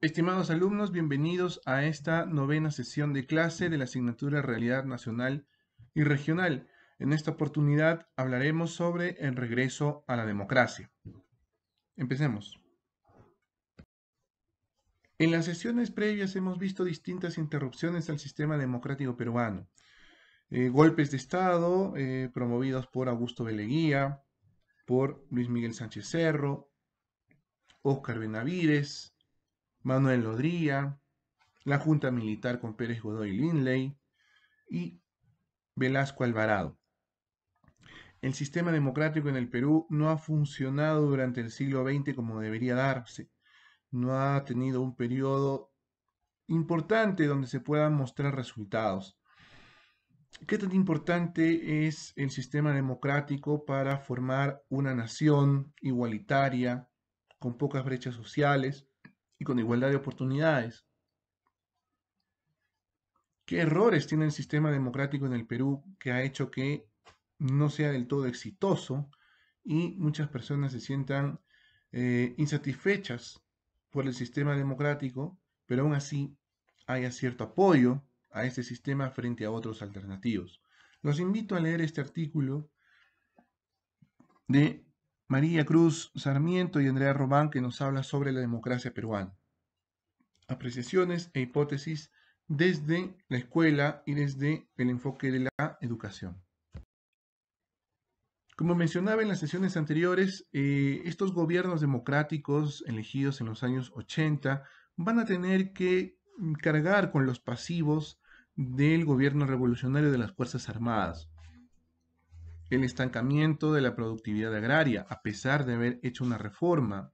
Estimados alumnos, bienvenidos a esta novena sesión de clase de la asignatura Realidad Nacional y Regional. En esta oportunidad hablaremos sobre el regreso a la democracia. Empecemos. En las sesiones previas hemos visto distintas interrupciones al sistema democrático peruano. Eh, golpes de Estado eh, promovidos por Augusto Beleguía, por Luis Miguel Sánchez Cerro, Óscar Benavides, Manuel Lodría, la Junta Militar con Pérez Godoy Linley y Velasco Alvarado. El sistema democrático en el Perú no ha funcionado durante el siglo XX como debería darse. No ha tenido un periodo importante donde se puedan mostrar resultados. ¿Qué tan importante es el sistema democrático para formar una nación igualitaria, con pocas brechas sociales, y con igualdad de oportunidades. ¿Qué errores tiene el sistema democrático en el Perú que ha hecho que no sea del todo exitoso y muchas personas se sientan eh, insatisfechas por el sistema democrático, pero aún así haya cierto apoyo a ese sistema frente a otros alternativos? Los invito a leer este artículo de María Cruz Sarmiento y Andrea Román, que nos habla sobre la democracia peruana. Apreciaciones e hipótesis desde la escuela y desde el enfoque de la educación. Como mencionaba en las sesiones anteriores, eh, estos gobiernos democráticos elegidos en los años 80 van a tener que cargar con los pasivos del gobierno revolucionario de las Fuerzas Armadas el estancamiento de la productividad agraria, a pesar de haber hecho una reforma,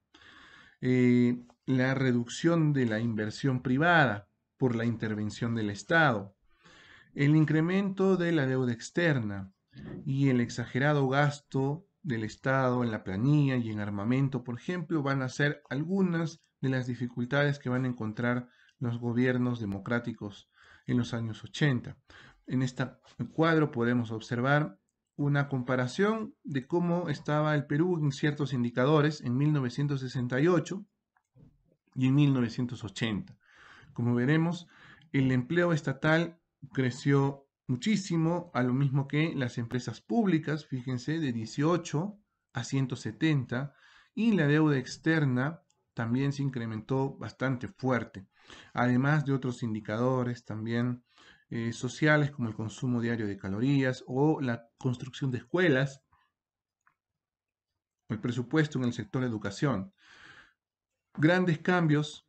eh, la reducción de la inversión privada por la intervención del Estado, el incremento de la deuda externa y el exagerado gasto del Estado en la planilla y en armamento, por ejemplo, van a ser algunas de las dificultades que van a encontrar los gobiernos democráticos en los años 80. En este cuadro podemos observar una comparación de cómo estaba el Perú en ciertos indicadores en 1968 y en 1980. Como veremos, el empleo estatal creció muchísimo, a lo mismo que las empresas públicas, fíjense, de 18 a 170, y la deuda externa también se incrementó bastante fuerte, además de otros indicadores también eh, sociales como el consumo diario de calorías o la construcción de escuelas, el presupuesto en el sector de educación. Grandes cambios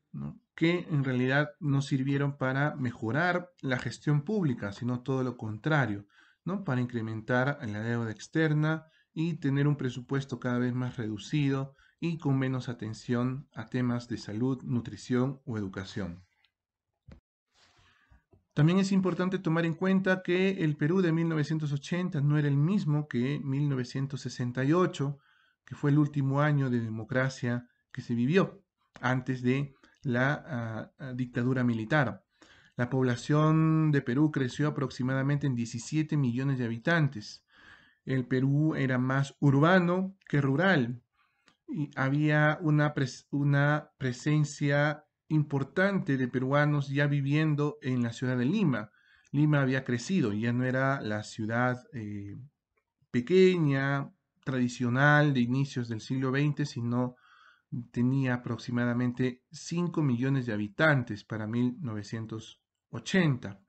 que en realidad no sirvieron para mejorar la gestión pública, sino todo lo contrario, ¿no? para incrementar la deuda externa y tener un presupuesto cada vez más reducido y con menos atención a temas de salud, nutrición o educación. También es importante tomar en cuenta que el Perú de 1980 no era el mismo que 1968, que fue el último año de democracia que se vivió antes de la ah, ah, dictadura militar. La población de Perú creció aproximadamente en 17 millones de habitantes. El Perú era más urbano que rural y había una, una presencia importante de peruanos ya viviendo en la ciudad de Lima. Lima había crecido, ya no era la ciudad eh, pequeña, tradicional de inicios del siglo XX, sino tenía aproximadamente 5 millones de habitantes para 1980,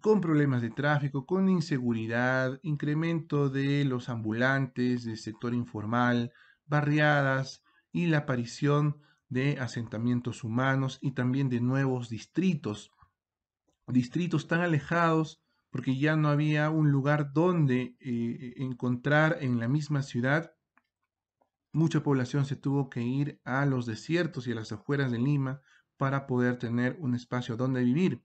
con problemas de tráfico, con inseguridad, incremento de los ambulantes, del sector informal, barriadas y la aparición de asentamientos humanos y también de nuevos distritos, distritos tan alejados porque ya no había un lugar donde eh, encontrar en la misma ciudad. Mucha población se tuvo que ir a los desiertos y a las afueras de Lima para poder tener un espacio donde vivir.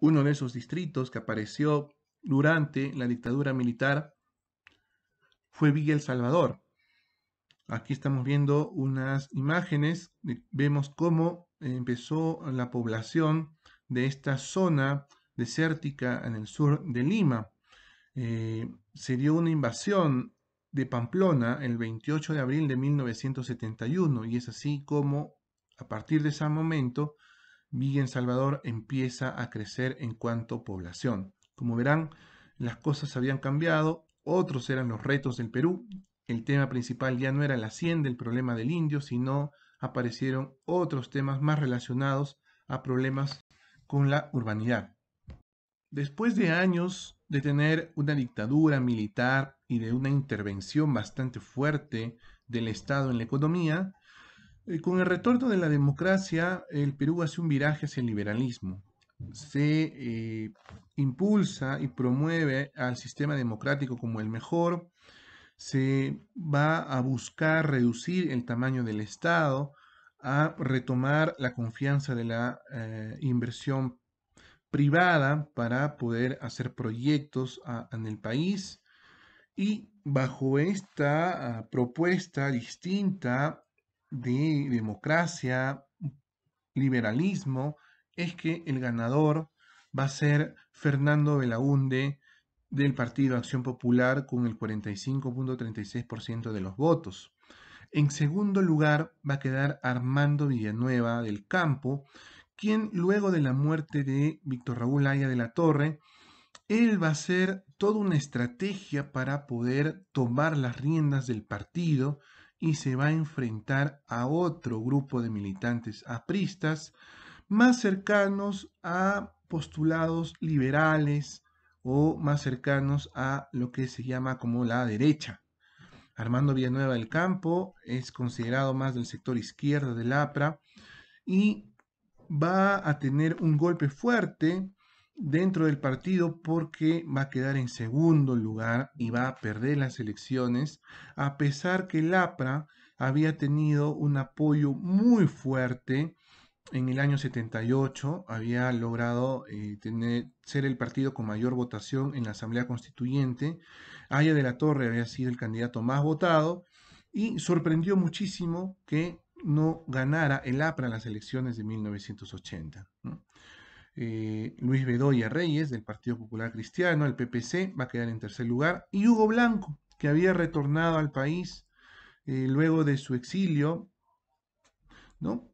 Uno de esos distritos que apareció durante la dictadura militar fue Villa Salvador. Aquí estamos viendo unas imágenes, eh, vemos cómo empezó la población de esta zona desértica en el sur de Lima. Eh, se dio una invasión de Pamplona el 28 de abril de 1971 y es así como a partir de ese momento Villa en Salvador empieza a crecer en cuanto población. Como verán, las cosas habían cambiado, otros eran los retos del Perú, el tema principal ya no era la hacienda, el problema del indio, sino aparecieron otros temas más relacionados a problemas con la urbanidad. Después de años de tener una dictadura militar y de una intervención bastante fuerte del Estado en la economía, eh, con el retorno de la democracia, el Perú hace un viraje hacia el liberalismo. Se eh, impulsa y promueve al sistema democrático como el mejor, se va a buscar reducir el tamaño del Estado, a retomar la confianza de la eh, inversión privada para poder hacer proyectos en el país. Y bajo esta ah, propuesta distinta de democracia, liberalismo, es que el ganador va a ser Fernando Belaunde del Partido Acción Popular con el 45.36% de los votos. En segundo lugar va a quedar Armando Villanueva del Campo, quien luego de la muerte de Víctor Raúl Aya de la Torre, él va a hacer toda una estrategia para poder tomar las riendas del partido y se va a enfrentar a otro grupo de militantes apristas más cercanos a postulados liberales, o más cercanos a lo que se llama como la derecha. Armando Villanueva del Campo es considerado más del sector izquierdo del APRA y va a tener un golpe fuerte dentro del partido porque va a quedar en segundo lugar y va a perder las elecciones, a pesar que el APRA había tenido un apoyo muy fuerte en el año 78 había logrado eh, tener, ser el partido con mayor votación en la Asamblea Constituyente. Aya de la Torre había sido el candidato más votado y sorprendió muchísimo que no ganara el APRA en las elecciones de 1980. Eh, Luis Bedoya Reyes, del Partido Popular Cristiano, el PPC, va a quedar en tercer lugar, y Hugo Blanco, que había retornado al país eh, luego de su exilio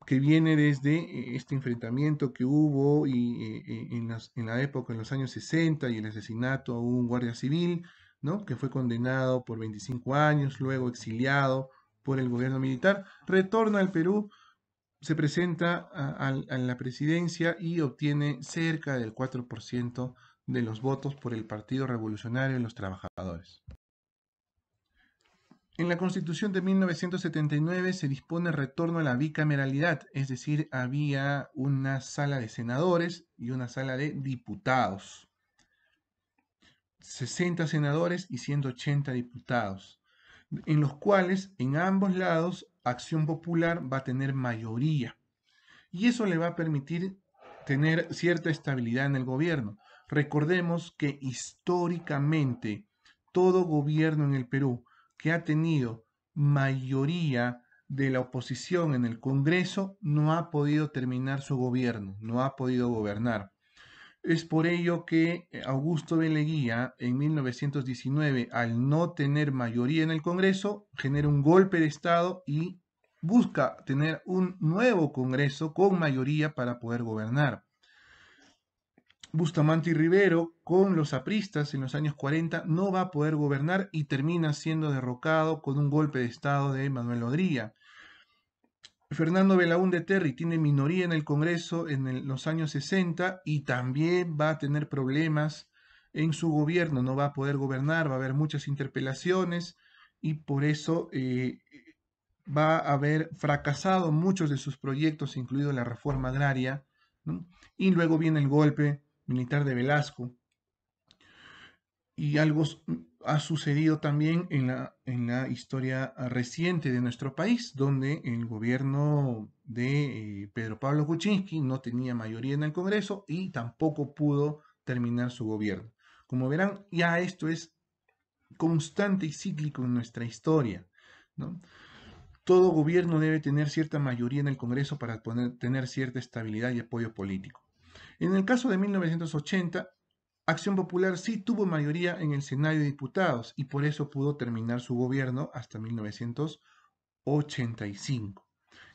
que viene desde eh, este enfrentamiento que hubo y, eh, eh, en, la época, en los años 60, y el asesinato a un guardia civil, ¿no? que fue condenado por 25 años, luego exiliado por el gobierno militar, retorna al Perú, se presenta a la presidencia y obtiene cerca del 4% de los votos por el Partido Revolucionario de los Trabajadores. En la Constitución de 1979 se dispone el retorno a la bicameralidad, es decir, había una sala de senadores y una sala de diputados. 60 senadores y 180 diputados, en los cuales en ambos lados Acción Popular va a tener mayoría. Y eso le va a permitir tener cierta estabilidad en el gobierno. Recordemos que históricamente todo gobierno en el Perú, que ha tenido mayoría de la oposición en el Congreso no ha podido terminar su gobierno, no ha podido gobernar. Es por ello que Augusto B. Leguía, en 1919, al no tener mayoría en el Congreso, genera un golpe de Estado y busca tener un nuevo Congreso con mayoría para poder gobernar. Bustamante y Rivero, con los apristas en los años 40, no va a poder gobernar y termina siendo derrocado con un golpe de Estado de Manuel Odría. Fernando Belaúnde Terry tiene minoría en el Congreso en los años 60 y también va a tener problemas en su gobierno, no va a poder gobernar, va a haber muchas interpelaciones y por eso eh, va a haber fracasado muchos de sus proyectos, incluido la reforma agraria. Y luego viene el golpe militar de Velasco. Y algo mm, ha sucedido también en la, en la historia ah, reciente de nuestro país, donde el gobierno de eh, Pedro Pablo Kuczynski no tenía mayoría en el Congreso y tampoco pudo terminar su gobierno. Como verán, ya esto es constante y cíclico en nuestra historia. Todo gobierno debe tener cierta mayoría en el Congreso para tener cierta estabilidad y apoyo político. En el caso de 1980, Acción Popular sí tuvo mayoría en el Senado de Diputados y por eso pudo terminar su gobierno hasta 1985.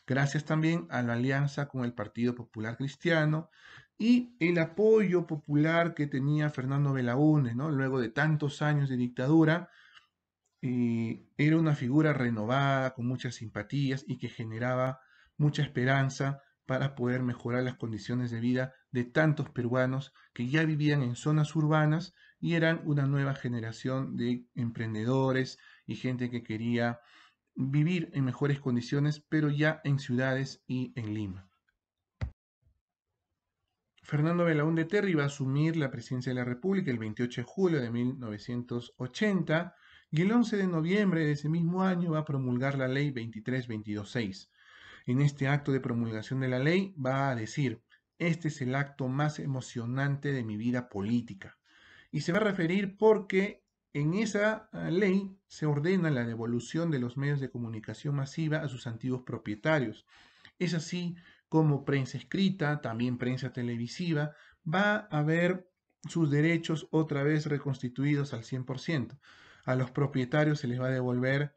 Gracias también a la alianza con el Partido Popular Cristiano y el apoyo popular que tenía Fernando Belaúnde, Luego de tantos años de dictadura, eh, era una figura renovada, con muchas simpatías y que generaba mucha esperanza para poder mejorar las condiciones de vida de tantos peruanos que ya vivían en zonas urbanas y eran una nueva generación de emprendedores y gente que quería vivir en mejores condiciones, pero ya en ciudades y en Lima. Fernando Belaúnde Terry va a asumir la presidencia de la República el 28 de julio de 1980 y el 11 de noviembre de ese mismo año va a promulgar la ley 23.22.6. En este acto de promulgación de la ley va a decir, este es el acto más emocionante de mi vida política. Y se va a referir porque en esa ah, ley se ordena la devolución de los medios de comunicación masiva a sus antiguos propietarios. Es así como prensa escrita, también prensa televisiva, va a ver sus derechos otra vez reconstituidos al 100%. A los propietarios se les va a devolver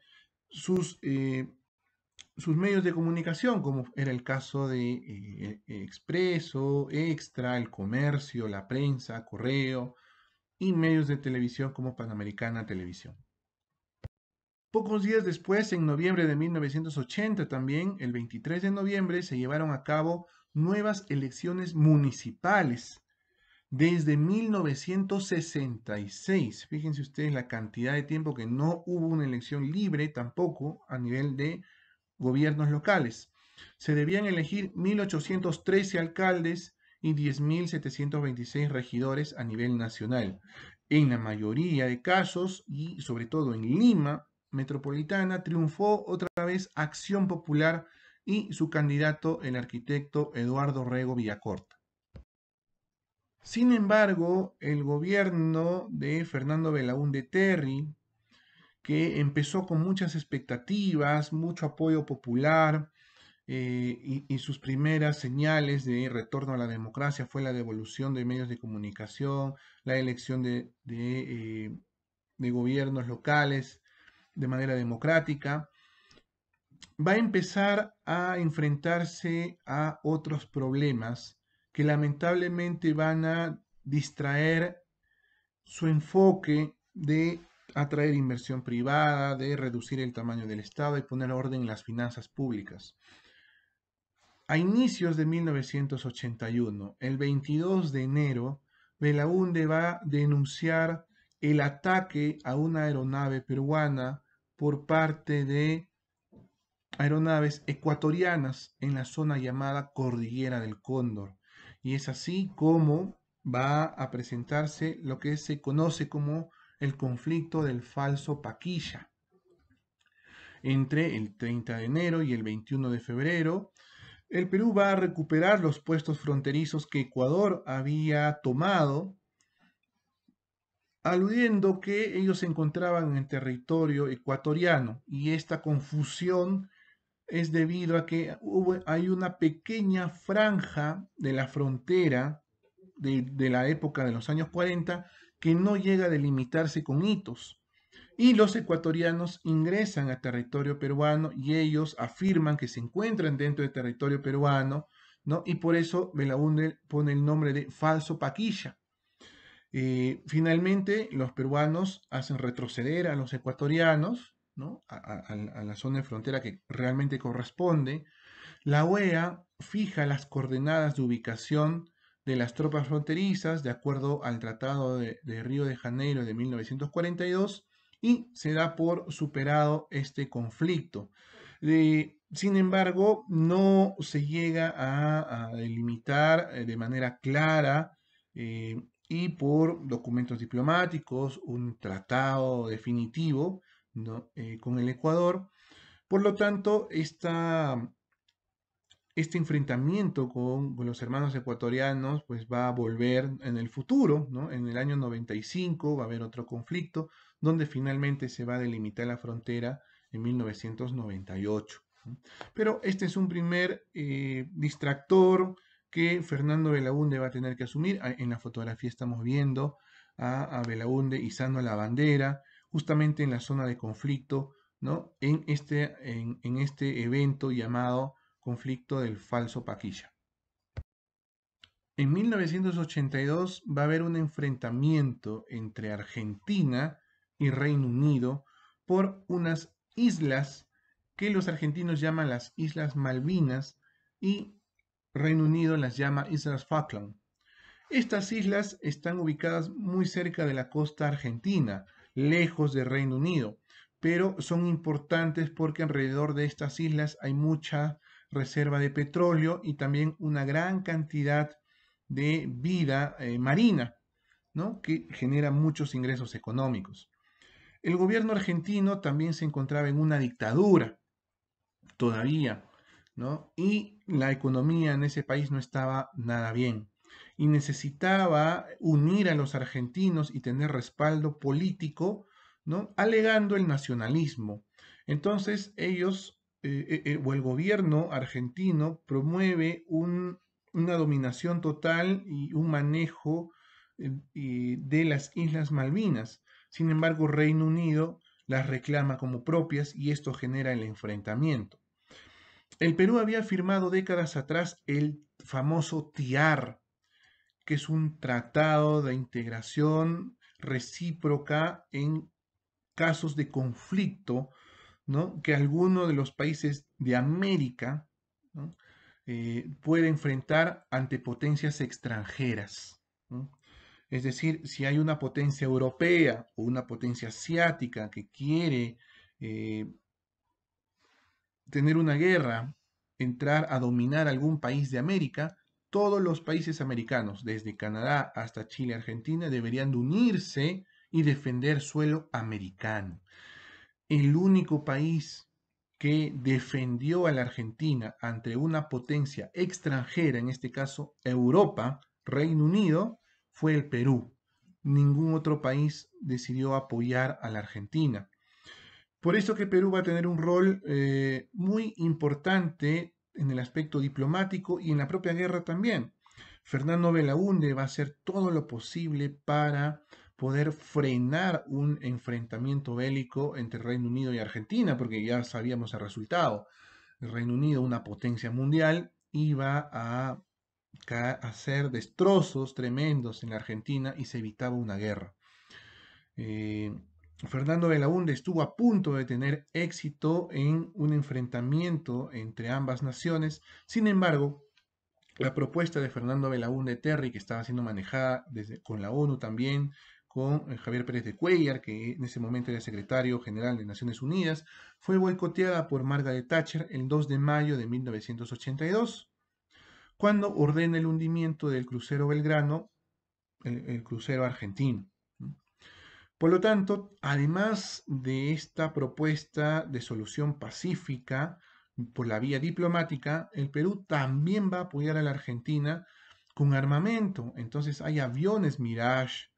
sus eh, sus medios de comunicación, como era el caso de eh, eh, Expreso, Extra, el comercio, la prensa, correo y medios de televisión como Panamericana Televisión. Pocos días después, en noviembre de 1980 también, el 23 de noviembre, se llevaron a cabo nuevas elecciones municipales desde 1966. Fíjense ustedes la cantidad de tiempo que no hubo una elección libre tampoco a nivel de gobiernos locales. Se debían elegir 1.813 alcaldes y 10.726 regidores a nivel nacional. En la mayoría de casos, y sobre todo en Lima metropolitana, triunfó otra vez Acción Popular y su candidato, el arquitecto Eduardo Rego Villacorta. Sin embargo, el gobierno de Fernando Belaúnde Terry, que empezó con muchas expectativas, mucho apoyo popular, eh, y, sus primeras señales de retorno a la democracia fue la devolución de medios de comunicación, la elección de, eh, de gobiernos locales de manera democrática, va a empezar a enfrentarse a otros problemas que lamentablemente van a distraer su enfoque de atraer inversión privada, de reducir el tamaño del Estado y poner orden en las finanzas públicas. A inicios de 1981, el 22 de enero, Belaunde va a denunciar el ataque a una aeronave peruana por parte de aeronaves ecuatorianas en la zona llamada Cordillera del Cóndor. Y es así como va a presentarse lo que se conoce como el conflicto del falso Paquilla. Entre el 30 de enero y el 21 de febrero, el Perú va a recuperar los puestos fronterizos que Ecuador había tomado, aludiendo que ellos se encontraban en territorio ecuatoriano y esta confusión es debido a que hay una pequeña franja de la frontera de, de la época de los años 40 que no llega a delimitarse con hitos. Y los ecuatorianos ingresan a territorio peruano y ellos afirman que se encuentran dentro del territorio peruano, ¿no? Y por eso Belaúnde pone el nombre de falso paquilla. Eh, finalmente, los peruanos hacen retroceder a los ecuatorianos, ¿no? a, a la zona de frontera que realmente corresponde. La OEA fija las coordenadas de ubicación de las tropas fronterizas, de acuerdo al Tratado de, Río de Janeiro de 1942, y se da por superado este conflicto. Eh, sin embargo, no se llega a, delimitar eh, de manera clara eh, y por documentos diplomáticos un tratado definitivo con el Ecuador. Por lo tanto, esta este enfrentamiento con, los hermanos ecuatorianos pues va a volver en el futuro, ¿no? En el año 95 va a haber otro conflicto donde finalmente se va a delimitar la frontera en 1998. Pero este es un primer eh, distractor que Fernando Belaunde va a tener que asumir. Ah, en la fotografía estamos viendo a, a Belaunde izando la bandera justamente en la zona de conflicto, ¿no? En este, en este evento llamado conflicto del falso Paquilla. En 1982 va a haber un enfrentamiento entre Argentina y Reino Unido por unas islas que los argentinos llaman las Islas Malvinas y Reino Unido las llama Islas Falkland. Estas islas están ubicadas muy cerca de la costa argentina, lejos de Reino Unido, pero son importantes porque alrededor de estas islas hay mucha reserva de petróleo y también una gran cantidad de vida eh, marina, ¿no? que genera muchos ingresos económicos. El gobierno argentino también se encontraba en una dictadura, todavía, ¿no? y la economía en ese país no estaba nada bien y necesitaba unir a los argentinos y tener respaldo político, ¿no? alegando el nacionalismo. Entonces ellos eh, eh, o el gobierno argentino promueve una dominación total y un manejo eh, de las Islas Malvinas. Sin embargo, Reino Unido las reclama como propias y esto genera el enfrentamiento. El Perú había firmado décadas atrás el famoso TIAR, que es un tratado de integración recíproca en casos de conflicto que alguno de los países de América eh, pueda puede enfrentar ante potencias extranjeras. Es decir, si hay una potencia europea o una potencia asiática que quiere eh, tener una guerra, entrar a dominar algún país de América, todos los países americanos, desde Canadá hasta Chile, y Argentina, deberían de unirse y defender suelo americano el único país que defendió a la Argentina ante una potencia extranjera, en este caso Europa, Reino Unido, fue el Perú. Ningún otro país decidió apoyar a la Argentina. Por eso que Perú va a tener un rol eh, muy importante en el aspecto diplomático y en la propia guerra también. Fernando Belaunde va a hacer todo lo posible para poder frenar un enfrentamiento bélico entre Reino Unido y Argentina, porque ya sabíamos el resultado. El Reino Unido, una potencia mundial, iba a hacer destrozos tremendos en la Argentina y se evitaba una guerra. Eh, Fernando Belaúnde estuvo a punto de tener éxito en un enfrentamiento entre ambas naciones, sin embargo, la propuesta de Fernando Belaúnde Terry, que estaba siendo manejada desde, con la ONU también, con eh, Javier Pérez de Cuellar, que en ese momento era secretario general de Naciones Unidas, fue boicoteada por Margaret Thatcher el 2 de mayo de 1982, cuando ordena el hundimiento del crucero Belgrano, el, el crucero argentino. Por lo tanto, además de esta propuesta de solución pacífica por la vía diplomática, el Perú también va a apoyar a la Argentina con armamento. Entonces hay aviones Mirage,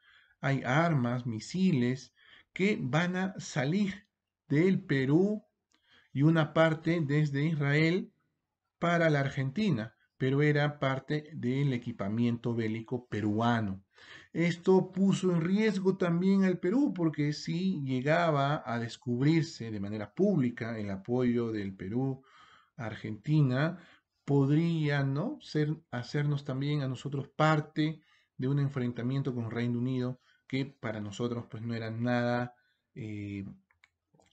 hay armas, misiles que van a salir del Perú y una parte desde Israel para la Argentina, pero era parte del equipamiento bélico peruano. Esto puso en riesgo también al Perú, porque si llegaba a descubrirse de manera pública el apoyo del Perú a Argentina, podría ¿no? Ser, hacernos también a nosotros parte de un enfrentamiento con Reino Unido que para nosotros pues no era nada, eh,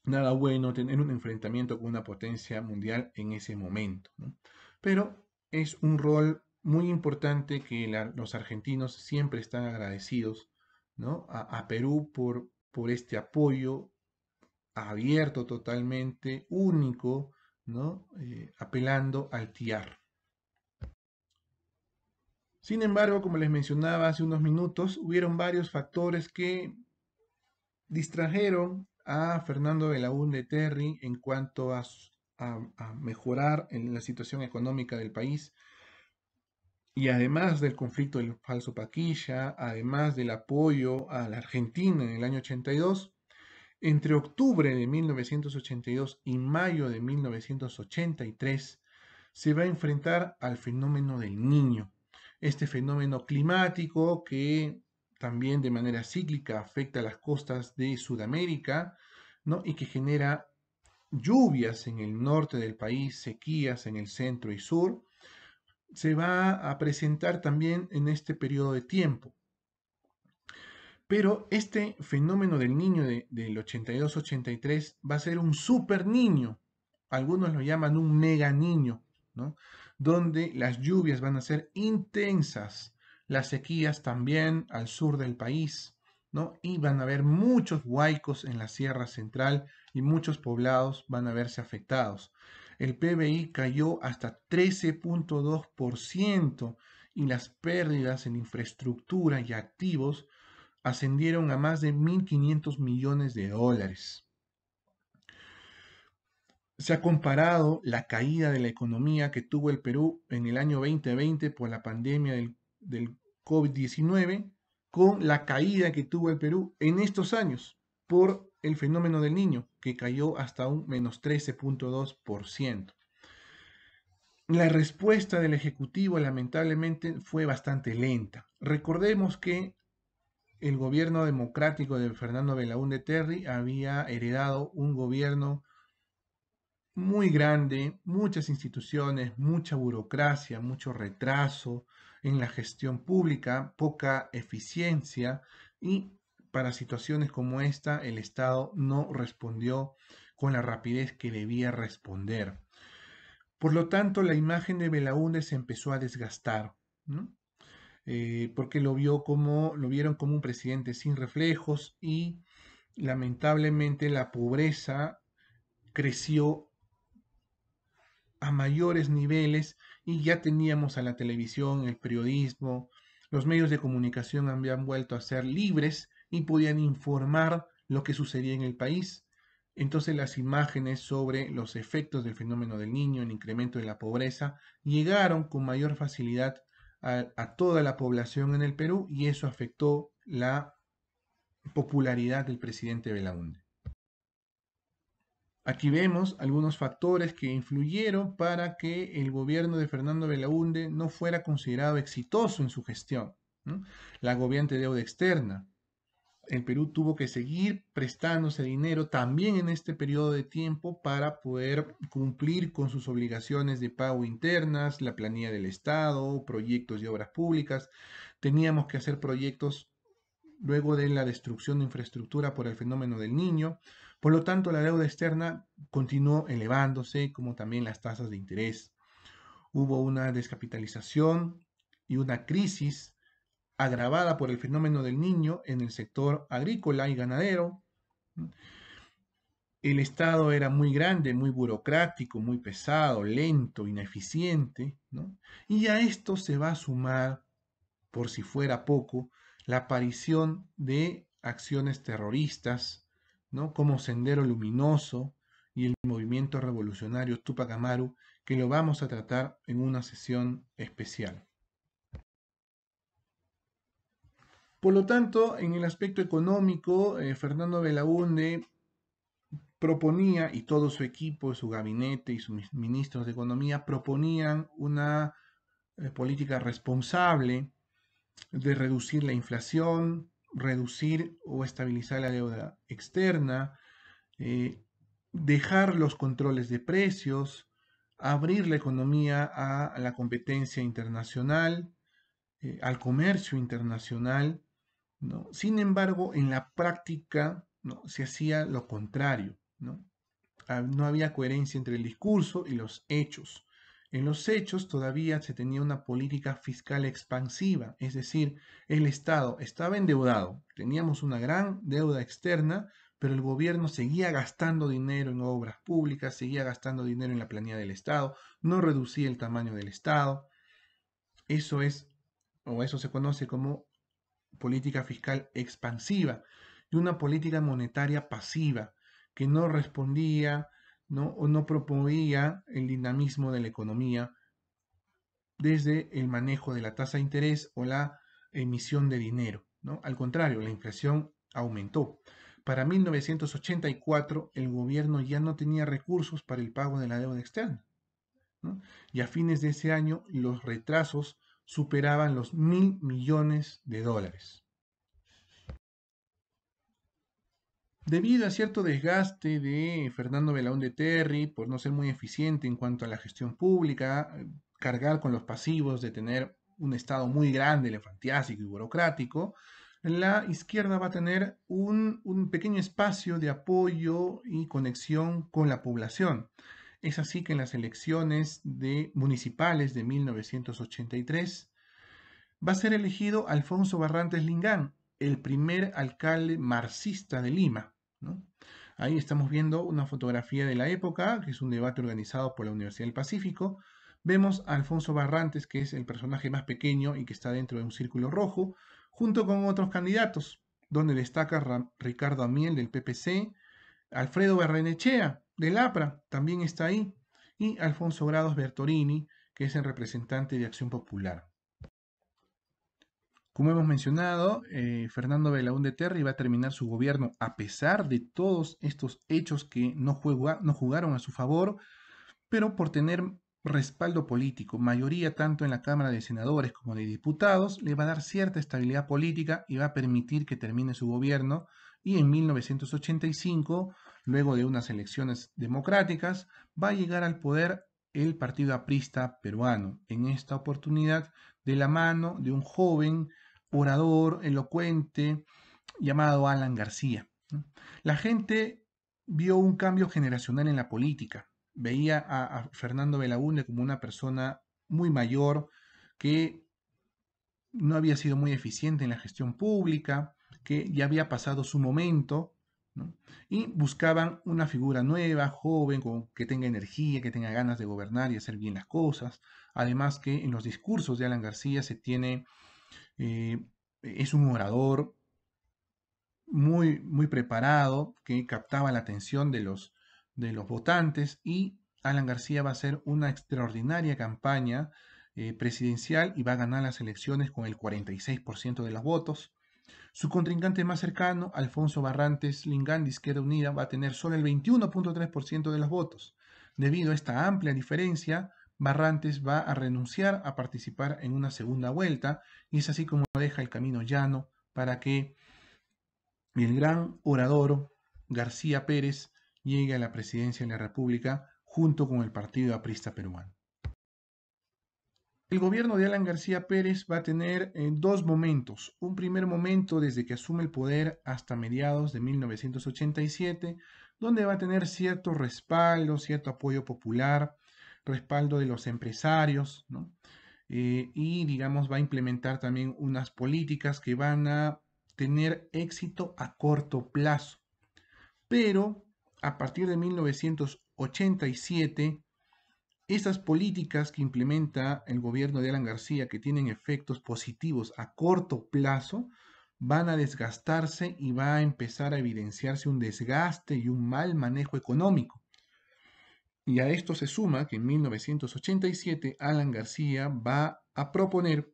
nada bueno tener un enfrentamiento con una potencia mundial en ese momento. Pero es un rol muy importante que los argentinos siempre están agradecidos ¿no? a, Perú por, por este apoyo abierto totalmente, único, ¿no? Eh, apelando al TIAR. Sin embargo, como les mencionaba hace unos minutos, hubieron varios factores que distrajeron a Fernando de la de Terry en cuanto a, mejorar en la situación económica del país. Y además del conflicto del falso Paquilla, además del apoyo a la Argentina en el año 82, entre octubre de 1982 y mayo de 1983 se va a enfrentar al fenómeno del niño este fenómeno climático que también de manera cíclica afecta las costas de Sudamérica, ¿no? Y que genera lluvias en el norte del país, sequías en el centro y sur, se va a presentar también en este periodo de tiempo. Pero este fenómeno del niño del 82-83 va a ser un super niño. Algunos lo llaman un mega niño, ¿no? donde las lluvias van a ser intensas, las sequías también al sur del país, ¿no? Y van a haber muchos huaicos en la Sierra Central y muchos poblados van a verse afectados. El PBI cayó hasta 13.2% y las pérdidas en infraestructura y activos ascendieron a más de 1.500 millones de dólares. Se ha comparado la caída de la economía que tuvo el Perú en el año 2020 por la pandemia del, COVID-19 con la caída que tuvo el Perú en estos años por el fenómeno del niño, que cayó hasta un menos 13.2%. La respuesta del Ejecutivo lamentablemente fue bastante lenta. Recordemos que el gobierno democrático de Fernando de Terry había heredado un gobierno muy grande, muchas instituciones, mucha burocracia, mucho retraso en la gestión pública, poca eficiencia y para situaciones como esta el Estado no respondió con la rapidez que debía responder. Por lo tanto, la imagen de Belaúnde se empezó a desgastar, eh, porque lo, vio como, lo vieron como un presidente sin reflejos y lamentablemente la pobreza creció a mayores niveles y ya teníamos a la televisión, el periodismo, los medios de comunicación habían vuelto a ser libres y podían informar lo que sucedía en el país. Entonces las imágenes sobre los efectos del fenómeno del niño, el incremento de la pobreza, llegaron con mayor facilidad a, toda la población en el Perú y eso afectó la popularidad del presidente Belaunde. Aquí vemos algunos factores que influyeron para que el gobierno de Fernando Belaunde no fuera considerado exitoso en su gestión. La agobiante deuda externa. El Perú tuvo que seguir prestándose dinero también en este periodo de tiempo para poder cumplir con sus obligaciones de pago internas, la planilla del Estado, proyectos de obras públicas. Teníamos que hacer proyectos luego de la destrucción de infraestructura por el fenómeno del niño. Por lo tanto, la deuda externa continuó elevándose, como también las tasas de interés. Hubo una descapitalización y una crisis agravada por el fenómeno del niño en el sector agrícola y ganadero. El Estado era muy grande, muy burocrático, muy pesado, lento, ineficiente, Y a esto se va a sumar, por si fuera poco, la aparición de acciones terroristas como Sendero Luminoso y el movimiento revolucionario Tupac Amaru, que lo vamos a tratar en una sesión especial. Por lo tanto, en el aspecto económico, eh, Fernando Belaunde proponía, y todo su equipo, su gabinete y sus ministros de Economía proponían una eh, política responsable de reducir la inflación, reducir o estabilizar la deuda externa, eh, dejar los controles de precios, abrir la economía a la competencia internacional, eh, al comercio internacional. Sin embargo, en la práctica ¿no? se hacía lo contrario. no ah, había coherencia entre el discurso y los hechos. En los hechos todavía se tenía una política fiscal expansiva, es decir, el Estado estaba endeudado, teníamos una gran deuda externa, pero el gobierno seguía gastando dinero en obras públicas, seguía gastando dinero en la planilla del Estado, no reducía el tamaño del Estado. Eso es, o eso se conoce como política fiscal expansiva y una política monetaria pasiva que no respondía ¿no? o no promovía el dinamismo de la economía desde el manejo de la tasa de interés o la emisión de dinero. ¿no? Al contrario, la inflación aumentó. Para 1984, el gobierno ya no tenía recursos para el pago de la deuda externa. Y a fines de ese año, los retrasos superaban los mil millones de dólares. Debido a cierto desgaste de Fernando de Terry por no ser muy eficiente en cuanto a la gestión pública, cargar con los pasivos de tener un Estado muy grande, elefantiásico y burocrático, la izquierda va a tener un, un, pequeño espacio de apoyo y conexión con la población. Es así que en las elecciones de municipales de 1983 va a ser elegido Alfonso Barrantes Lingán, el primer alcalde marxista de Lima. Ahí estamos viendo una fotografía de la época, que es un debate organizado por la Universidad del Pacífico. Vemos a Alfonso Barrantes, que es el personaje más pequeño y que está dentro de un círculo rojo, junto con otros candidatos, donde destaca Ricardo Amiel del PPC, Alfredo Barrenechea del APRA, también está ahí, y Alfonso Grados Bertorini, que es el representante de Acción Popular. Como hemos mencionado, eh, Fernando Belaúnde Terry va a terminar su gobierno a pesar de todos estos hechos que no, no jugaron a su favor, pero por tener respaldo político, mayoría tanto en la Cámara de Senadores como de Diputados, le va a dar cierta estabilidad política y va a permitir que termine su gobierno. Y en 1985, luego de unas elecciones democráticas, va a llegar al poder el Partido Aprista Peruano, en esta oportunidad de la mano de un joven orador elocuente llamado Alan García. La gente vio un cambio generacional en la política. Veía a, Fernando Belaúnde como una persona muy mayor que no había sido muy eficiente en la gestión pública, que ya había pasado su momento, y buscaban una figura nueva, joven, que tenga energía, que tenga ganas de gobernar y hacer bien las cosas. Además que en los discursos de Alan García se tiene eh, es un orador muy, muy preparado que captaba la atención de los, de los votantes y Alan García va a hacer una extraordinaria campaña eh, presidencial y va a ganar las elecciones con el 46% de los votos. Su contrincante más cercano, Alfonso Barrantes Lingán de Izquierda Unida, va a tener solo el 21.3% de los votos. Debido a esta amplia diferencia, Barrantes va a renunciar a participar en una segunda vuelta y es así como deja el camino llano para que el gran orador García Pérez llegue a la presidencia de la República junto con el Partido Aprista Peruano. El gobierno de Alan García Pérez va a tener eh, dos momentos. Un primer momento desde que asume el poder hasta mediados de 1987, donde va a tener cierto respaldo, cierto apoyo popular respaldo de los empresarios, ¿no? Eh, y digamos va a implementar también unas políticas que van a tener éxito a corto plazo. Pero a partir de 1987, esas políticas que implementa el gobierno de Alan García, que tienen efectos positivos a corto plazo, van a desgastarse y va a empezar a evidenciarse un desgaste y un mal manejo económico. Y a esto se suma que en 1987 Alan García va a proponer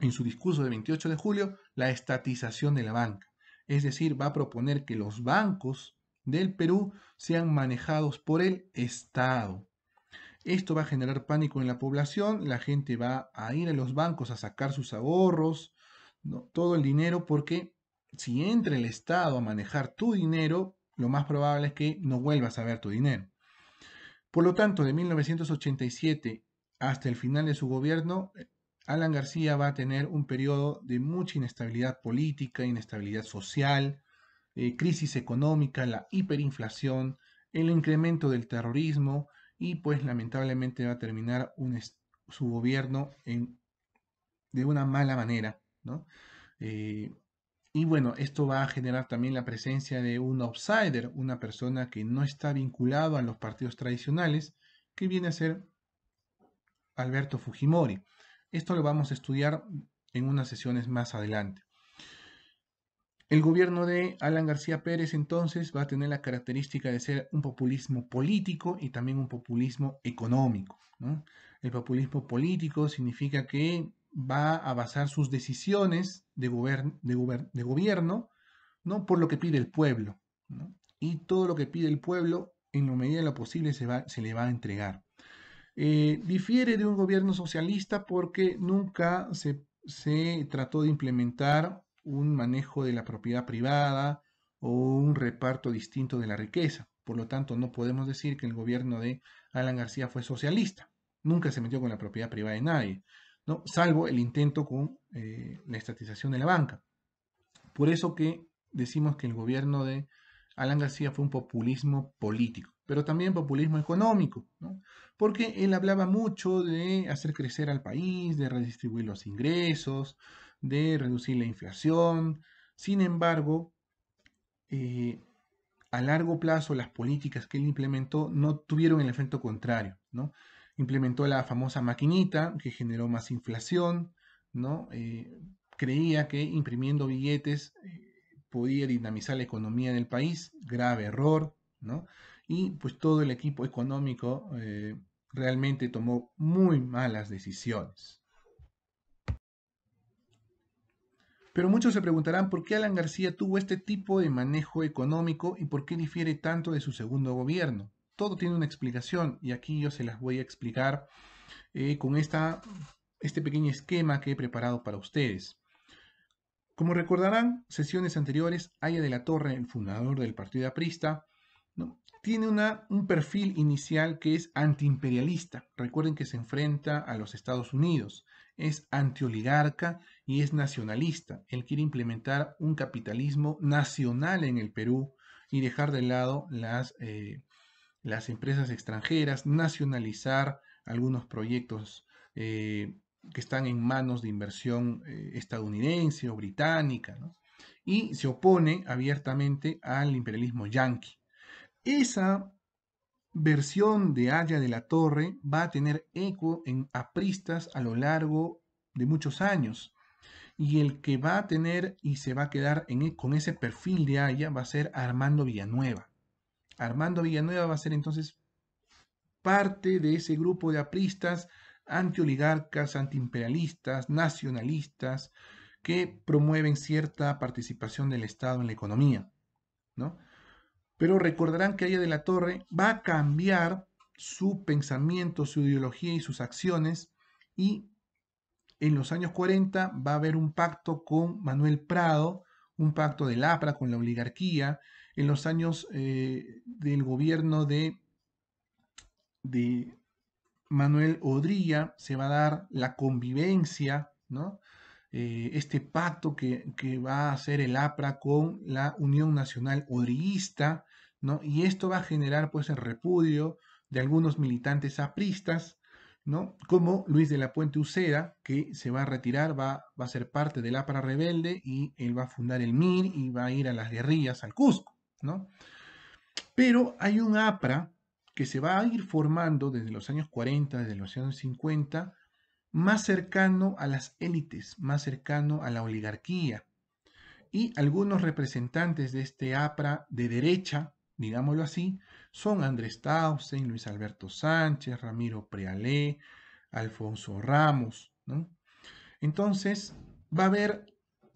en su discurso del 28 de julio la estatización de la banca. Es decir, va a proponer que los bancos del Perú sean manejados por el Estado. Esto va a generar pánico en la población, la gente va a ir a los bancos a sacar sus ahorros, todo el dinero, porque si entra el Estado a manejar tu dinero, lo más probable es que no vuelvas a ver tu dinero. Por lo tanto, de 1987 hasta el final de su gobierno, eh, Alan García va a tener un periodo de mucha inestabilidad política, inestabilidad social, eh, crisis económica, la hiperinflación, el incremento del terrorismo y pues lamentablemente va a terminar su gobierno de una mala manera. ¿no? Eh, y bueno, esto va a generar también la presencia de un outsider, una persona que no está vinculado a los partidos tradicionales, que viene a ser Alberto Fujimori. Esto lo vamos a estudiar en unas sesiones más adelante. El gobierno de Alan García Pérez entonces va a tener la característica de ser un populismo político y también un populismo económico. El populismo político significa que va a basar sus decisiones de, de, de gobierno ¿no? por lo que pide el pueblo. Y todo lo que pide el pueblo, en la medida de lo posible, se, se le va a entregar. Eh, difiere de un gobierno socialista porque nunca se, se, trató de implementar un manejo de la propiedad privada o un reparto distinto de la riqueza. Por lo tanto, no podemos decir que el gobierno de Alan García fue socialista. Nunca se metió con la propiedad privada de nadie salvo el intento con eh, la estatización de la banca. Por eso que decimos que el gobierno de Alan García fue un populismo político, pero también populismo económico, porque él hablaba mucho de hacer crecer al país, de redistribuir los ingresos, de reducir la inflación. Sin embargo, eh, a largo plazo las políticas que él implementó no tuvieron el efecto contrario. ¿no? implementó la famosa maquinita que generó más inflación, ¿no? Eh, creía que imprimiendo billetes eh, podía dinamizar la economía del país, grave error, ¿no? Y pues todo el equipo económico eh, realmente tomó muy malas decisiones. Pero muchos se preguntarán por qué Alan García tuvo este tipo de manejo económico y por qué difiere tanto de su segundo gobierno todo tiene una explicación y aquí yo se las voy a explicar eh, con esta, este pequeño esquema que he preparado para ustedes. Como recordarán, sesiones anteriores, Aya de la Torre, el fundador del Partido Aprista, tiene una, un perfil inicial que es antiimperialista. Recuerden que se enfrenta a los Estados Unidos, es antioligarca y es nacionalista. Él quiere implementar un capitalismo nacional en el Perú y dejar de lado las... Eh, las empresas extranjeras, nacionalizar algunos proyectos eh, que están en manos de inversión eh, estadounidense o británica, y se opone abiertamente al imperialismo yanqui. Esa versión de Haya de la Torre va a tener eco en apristas a lo largo de muchos años. Y el que va a tener y se va a quedar e, con ese perfil de Haya va a ser Armando Villanueva. Armando Villanueva va a ser entonces parte de ese grupo de apristas antioligarcas, antiimperialistas, nacionalistas, que promueven cierta participación del Estado en la economía. ¿no? Pero recordarán que Aya de la Torre va a cambiar su pensamiento, su ideología y sus acciones y en los años 40 va a haber un pacto con Manuel Prado, un pacto del APRA con la oligarquía, en los años eh, del gobierno de, Manuel Odría se va a dar la convivencia, ¿no? Eh, este pacto que, va a hacer el APRA con la Unión Nacional Odriguista, ¿no? Y esto va a generar pues el repudio de algunos militantes apristas, ¿no? Como Luis de la Puente Uceda, que se va a retirar, va a ser parte del APRA rebelde y él va a fundar el MIR y va a ir a las guerrillas al Cusco. ¿no? Pero hay un APRA que se va a ir formando desde los años 40, desde los años 50, más cercano a las élites, más cercano a la oligarquía. Y algunos representantes de este APRA de derecha, digámoslo así, son Andrés Tausen, Luis Alberto Sánchez, Ramiro Prealé, Alfonso Ramos, Entonces, va a haber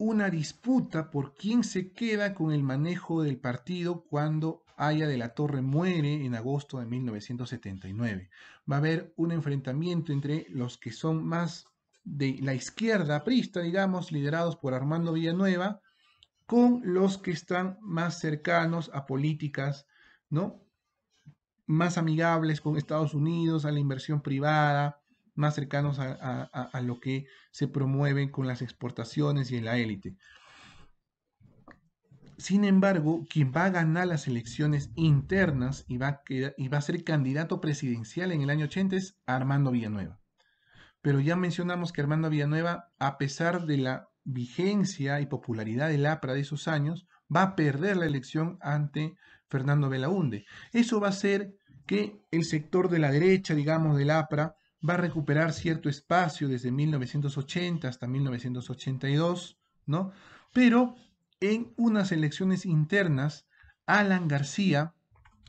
una disputa por quién se queda con el manejo del partido cuando Aya de la Torre muere en agosto de 1979. Va a haber un enfrentamiento entre los que son más de la izquierda prista, digamos, liderados por Armando Villanueva, con los que están más cercanos a políticas, ¿no? Más amigables con Estados Unidos, a la inversión privada, más cercanos a, lo que se promueven con las exportaciones y en la élite. Sin embargo, quien va a ganar las elecciones internas y va, a y va a ser candidato presidencial en el año 80 es Armando Villanueva. Pero ya mencionamos que Armando Villanueva, a pesar de la vigencia y popularidad del APRA de esos años, va a perder la elección ante Fernando Belaunde. Eso va a hacer que el sector de la derecha, digamos, del APRA, va a recuperar cierto espacio desde 1980 hasta 1982, ¿no? Pero en unas elecciones internas, Alan García,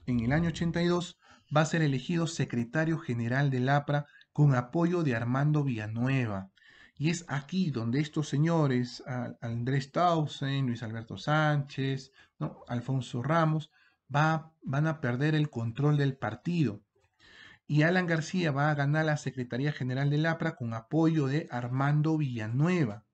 en el año 82, va a ser elegido secretario general del APRA con apoyo de Armando Villanueva. Y es aquí donde estos señores, Andrés Tausen, Luis Alberto Sánchez, ¿no? Alfonso Ramos, va, van a perder el control del partido y Alan García va a ganar la Secretaría General del APRA con apoyo de Armando Villanueva.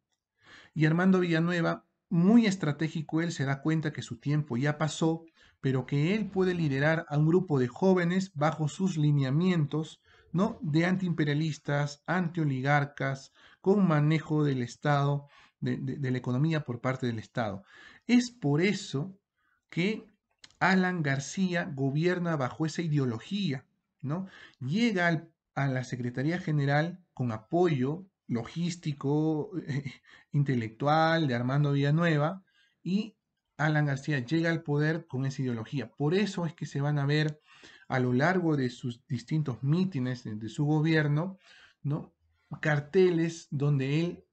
Y Armando Villanueva, muy estratégico, él se da cuenta que su tiempo ya pasó, pero que él puede liderar a un grupo de jóvenes bajo sus lineamientos, ¿no? De antiimperialistas, antioligarcas, con manejo del Estado, de, de la economía por parte del Estado. Es por eso que Alan García gobierna bajo esa ideología Llega a la Secretaría General con apoyo logístico, intelectual de Armando Villanueva y Alan García llega al poder con esa ideología. Por eso es que se van a ver a lo largo de sus distintos mítines de su gobierno, ¿no? carteles donde él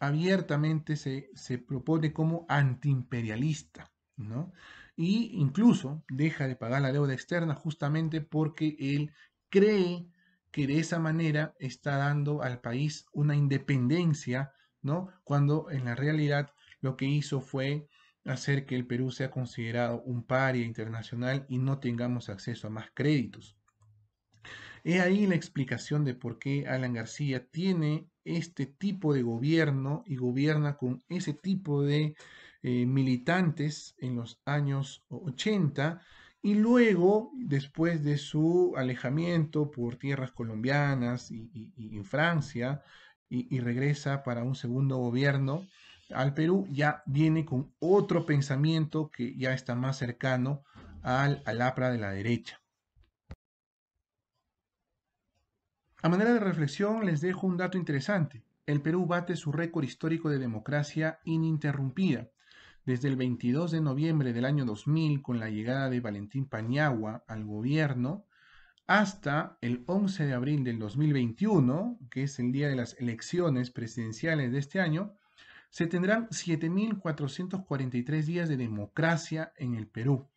abiertamente se, se propone como antiimperialista, ¿no? Y incluso deja de pagar la deuda externa justamente porque él cree que de esa manera está dando al país una independencia, ¿no? Cuando en la realidad lo que hizo fue hacer que el Perú sea considerado un paria internacional y no tengamos acceso a más créditos. Es ahí la explicación de por qué Alan García tiene este tipo de gobierno y gobierna con ese tipo de eh, militantes en los años 80 y luego, después de su alejamiento por tierras colombianas y, en Francia, y, regresa para un segundo gobierno al Perú, ya viene con otro pensamiento que ya está más cercano al, al APRA de la derecha. A manera de reflexión, les dejo un dato interesante. El Perú bate su récord histórico de democracia ininterrumpida. Desde el 22 de noviembre del año 2000, con la llegada de Valentín Pañagua al gobierno, hasta el 11 de abril del 2021, que es el día de las elecciones presidenciales de este año, se tendrán 7.443 días de democracia en el Perú.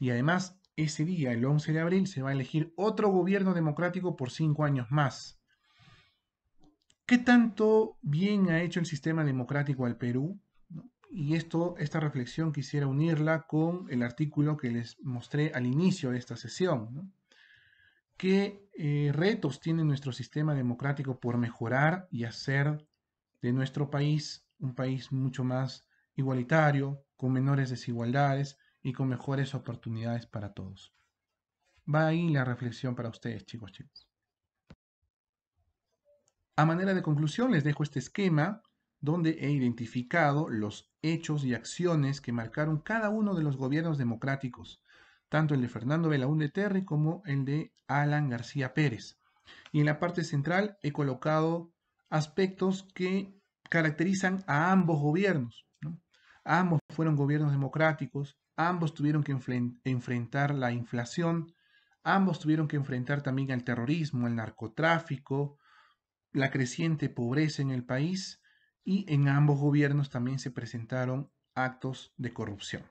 Y además, ese día, el 11 de abril, se va a elegir otro gobierno democrático por cinco años más. ¿Qué tanto bien ha hecho el sistema democrático al Perú? y esto, esta reflexión quisiera unirla con el artículo que les mostré al inicio de esta sesión. ¿Qué eh, retos tiene nuestro sistema democrático por mejorar y hacer de nuestro país un país mucho más igualitario, con menores desigualdades y con mejores oportunidades para todos? Va ahí la reflexión para ustedes, chicos, chicos. A manera de conclusión, les dejo este esquema donde he identificado los hechos y acciones que marcaron cada uno de los gobiernos democráticos, tanto el de Fernando Belaúnde Terry como el de Alan García Pérez. Y en la parte central he colocado aspectos que caracterizan a ambos gobiernos. Ambos fueron gobiernos democráticos, ambos tuvieron que enfrentar la inflación, ambos tuvieron que enfrentar también al terrorismo, el narcotráfico, la creciente pobreza en el país y en ambos gobiernos también se presentaron actos de corrupción.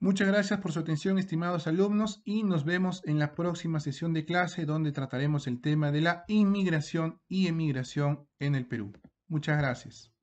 Muchas gracias por su atención, estimados alumnos, y nos vemos en la próxima sesión de clase donde trataremos el tema de la inmigración y emigración en el Perú. Muchas gracias.